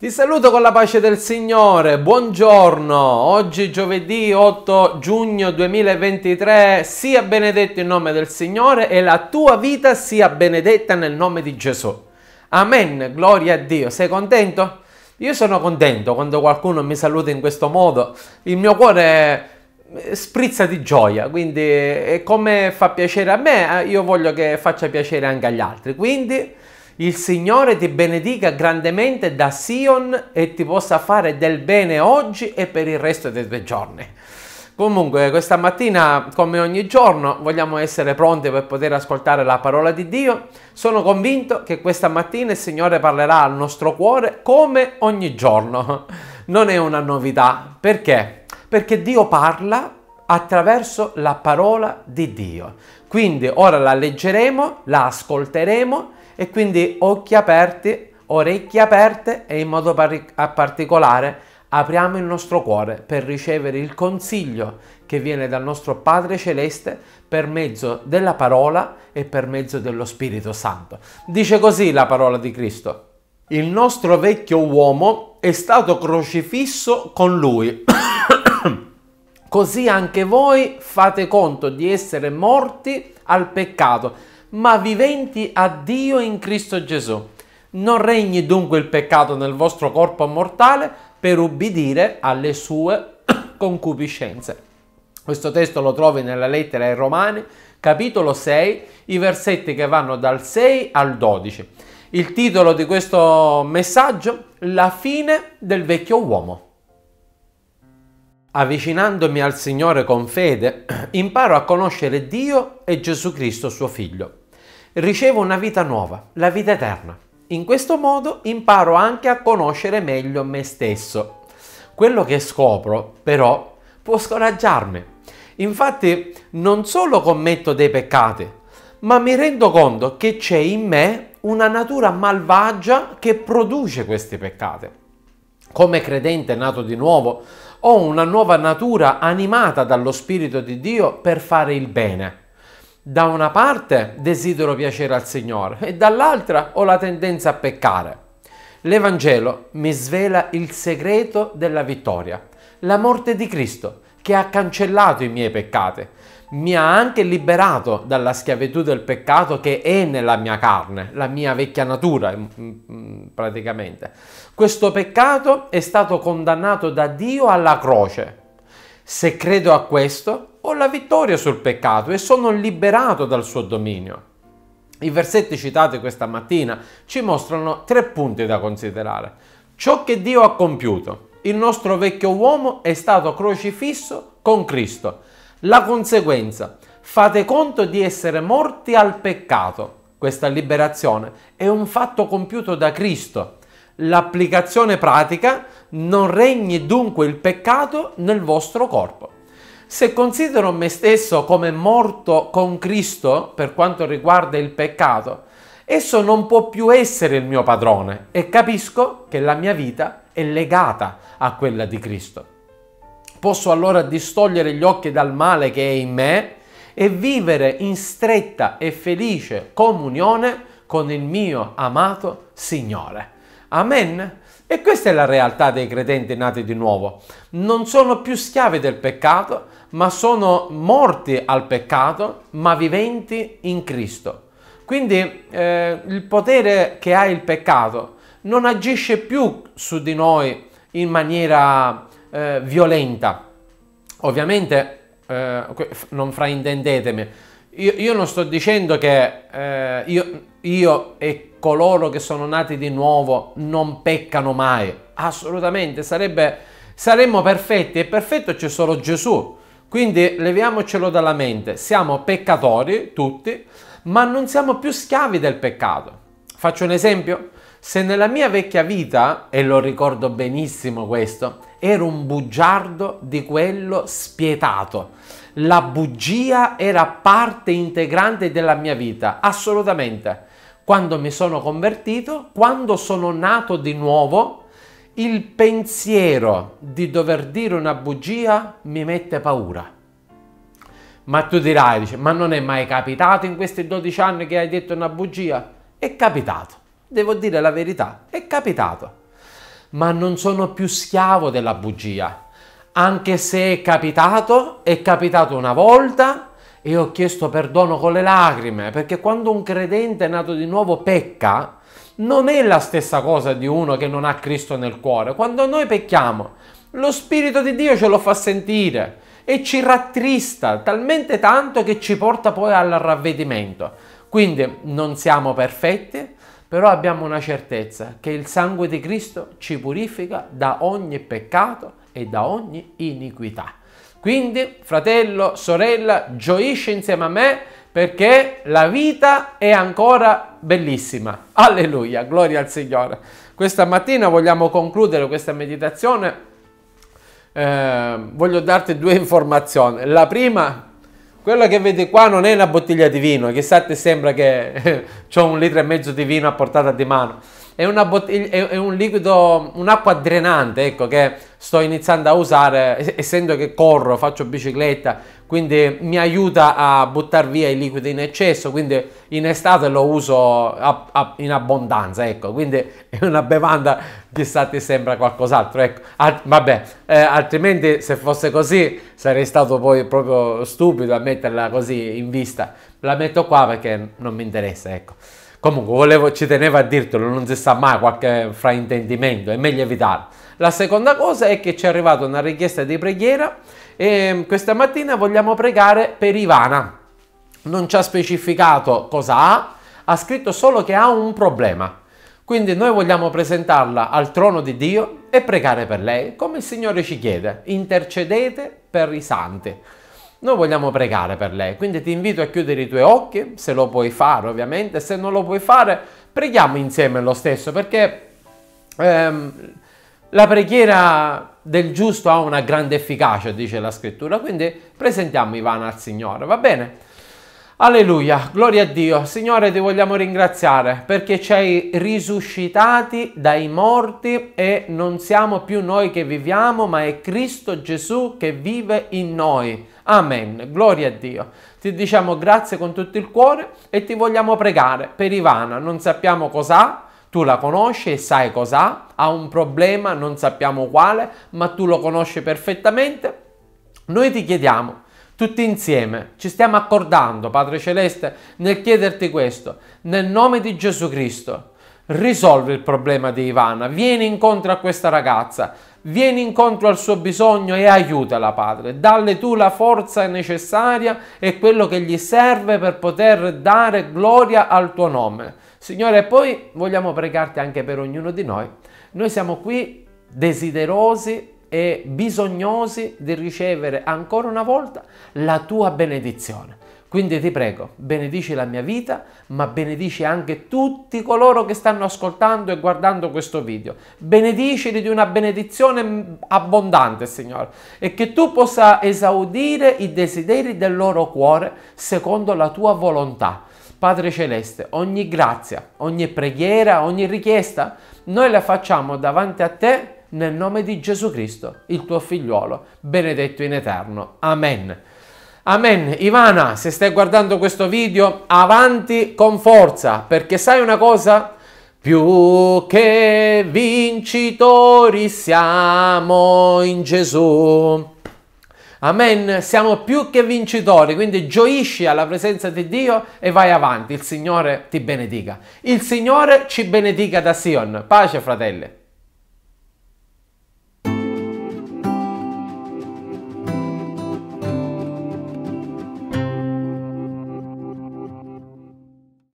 Ti saluto con la pace del Signore, buongiorno, oggi giovedì 8 giugno 2023, sia benedetto il nome del Signore e la tua vita sia benedetta nel nome di Gesù. Amen, gloria a Dio, sei contento? Io sono contento quando qualcuno mi saluta in questo modo, il mio cuore eh, sprizza di gioia, quindi eh, come fa piacere a me, eh, io voglio che faccia piacere anche agli altri, quindi... Il Signore ti benedica grandemente da Sion e ti possa fare del bene oggi e per il resto dei tuoi giorni. Comunque, questa mattina, come ogni giorno, vogliamo essere pronti per poter ascoltare la parola di Dio. Sono convinto che questa mattina il Signore parlerà al nostro cuore come ogni giorno. Non è una novità. Perché? Perché Dio parla attraverso la parola di Dio. Quindi ora la leggeremo, la ascolteremo e quindi occhi aperti, orecchie aperte e in modo par- particolare apriamo il nostro cuore per ricevere il consiglio che viene dal nostro Padre Celeste per mezzo della parola e per mezzo dello Spirito Santo. Dice così la parola di Cristo. Il nostro vecchio uomo è stato crocifisso con lui. così anche voi fate conto di essere morti al peccato, ma viventi a Dio in Cristo Gesù. Non regni dunque il peccato nel vostro corpo mortale per ubbidire alle sue concupiscenze. Questo testo lo trovi nella lettera ai Romani, capitolo 6, i versetti che vanno dal 6 al 12. Il titolo di questo messaggio, La fine del vecchio uomo. Avvicinandomi al Signore con fede, imparo a conoscere Dio e Gesù Cristo suo Figlio. Ricevo una vita nuova, la vita eterna. In questo modo imparo anche a conoscere meglio me stesso. Quello che scopro, però, può scoraggiarmi. Infatti, non solo commetto dei peccati, ma mi rendo conto che c'è in me una natura malvagia che produce questi peccati come credente nato di nuovo, ho una nuova natura animata dallo Spirito di Dio per fare il bene. Da una parte desidero piacere al Signore e dall'altra ho la tendenza a peccare. L'Evangelo mi svela il segreto della vittoria, la morte di Cristo che ha cancellato i miei peccati, mi ha anche liberato dalla schiavitù del peccato che è nella mia carne, la mia vecchia natura mm, mm, praticamente. Questo peccato è stato condannato da Dio alla croce. Se credo a questo, ho la vittoria sul peccato e sono liberato dal suo dominio. I versetti citati questa mattina ci mostrano tre punti da considerare. Ciò che Dio ha compiuto, il nostro vecchio uomo è stato crocifisso con Cristo. La conseguenza, fate conto di essere morti al peccato. Questa liberazione è un fatto compiuto da Cristo. L'applicazione pratica non regni dunque il peccato nel vostro corpo. Se considero me stesso come morto con Cristo per quanto riguarda il peccato, Esso non può più essere il mio padrone e capisco che la mia vita è legata a quella di Cristo. Posso allora distogliere gli occhi dal male che è in me e vivere in stretta e felice comunione con il mio amato Signore. Amen. E questa è la realtà dei credenti nati di nuovo. Non sono più schiavi del peccato, ma sono morti al peccato, ma viventi in Cristo. Quindi eh, il potere che ha il peccato non agisce più su di noi in maniera eh, violenta. Ovviamente, eh, non fraintendetemi, io, io, non sto dicendo che eh, io, io e coloro che sono nati di nuovo non peccano mai. Assolutamente, sarebbe, saremmo perfetti e perfetto c'è solo Gesù. Quindi leviamocelo dalla mente, siamo peccatori tutti, ma non siamo più schiavi del peccato. Faccio un esempio. Se nella mia vecchia vita, e lo ricordo benissimo questo, ero un bugiardo di quello spietato. La bugia era parte integrante della mia vita, assolutamente. Quando mi sono convertito, quando sono nato di nuovo, il pensiero di dover dire una bugia mi mette paura ma tu dirai, dice, ma non è mai capitato in questi 12 anni che hai detto una bugia? È capitato, devo dire la verità, è capitato. Ma non sono più schiavo della bugia. Anche se è capitato, è capitato una volta e ho chiesto perdono con le lacrime, perché quando un credente nato di nuovo pecca, non è la stessa cosa di uno che non ha Cristo nel cuore. Quando noi pecchiamo, lo Spirito di Dio ce lo fa sentire e ci rattrista talmente tanto che ci porta poi al ravvedimento. Quindi non siamo perfetti, però abbiamo una certezza che il sangue di Cristo ci purifica da ogni peccato e da ogni iniquità. Quindi, fratello, sorella, gioisci insieme a me perché la vita è ancora bellissima. Alleluia, gloria al Signore. Questa mattina vogliamo concludere questa meditazione Ehm, voglio darti due informazioni. La prima, quello che vedi qua non è una bottiglia di vino, chissà ti sembra che ho un litro e mezzo di vino a portata di mano è, bottiglia, è, è un liquido, un'acqua drenante, ecco, che sto iniziando a usare, essendo che corro, faccio bicicletta, quindi mi aiuta a buttare via i liquidi in eccesso, quindi in estate lo uso a, a, in abbondanza, ecco, quindi è una bevanda chissà ti sembra qualcos'altro, ecco, Al, vabbè, eh, altrimenti se fosse così sarei stato poi proprio stupido a metterla così in vista, la metto qua perché non mi interessa, ecco. Comunque, volevo, ci tenevo a dirtelo, non si sa mai qualche fraintendimento, è meglio evitare. La seconda cosa è che ci è arrivata una richiesta di preghiera e mm, questa mattina vogliamo pregare per Ivana. Non ci ha specificato cosa ha, ha scritto solo che ha un problema. Quindi noi vogliamo presentarla al trono di Dio e pregare per lei, come il Signore ci chiede. Intercedete per i santi. Noi vogliamo pregare per lei, quindi ti invito a chiudere i tuoi occhi, se lo puoi fare ovviamente, se non lo puoi fare preghiamo insieme lo stesso perché ehm, la preghiera del giusto ha una grande efficacia, dice la scrittura, quindi presentiamo Ivana al Signore, va bene? Alleluia, gloria a Dio. Signore, ti vogliamo ringraziare perché ci hai risuscitati dai morti e non siamo più noi che viviamo, ma è Cristo Gesù che vive in noi. Amen. Gloria a Dio. Ti diciamo grazie con tutto il cuore e ti vogliamo pregare per Ivana. Non sappiamo cos'ha, tu la conosci e sai cos'ha, ha un problema, non sappiamo quale, ma tu lo conosci perfettamente. Noi ti chiediamo tutti insieme, ci stiamo accordando, Padre Celeste, nel chiederti questo, nel nome di Gesù Cristo risolve il problema di Ivana, viene incontro a questa ragazza, vieni incontro al suo bisogno e aiutala, Padre. Dalle tu la forza necessaria e quello che gli serve per poter dare gloria al tuo nome. Signore, e poi vogliamo pregarti anche per ognuno di noi. Noi siamo qui desiderosi e bisognosi di ricevere ancora una volta la tua benedizione. Quindi ti prego, benedici la mia vita, ma benedici anche tutti coloro che stanno ascoltando e guardando questo video. Benedicili di una benedizione abbondante, Signore, e che tu possa esaudire i desideri del loro cuore secondo la tua volontà. Padre Celeste, ogni grazia, ogni preghiera, ogni richiesta, noi la facciamo davanti a te nel nome di Gesù Cristo, il tuo figliuolo, benedetto in eterno. Amen. Amen. Ivana, se stai guardando questo video, avanti con forza, perché sai una cosa? Più che vincitori siamo in Gesù. Amen. Siamo più che vincitori, quindi gioisci alla presenza di Dio e vai avanti. Il Signore ti benedica. Il Signore ci benedica da Sion. Pace, fratelli.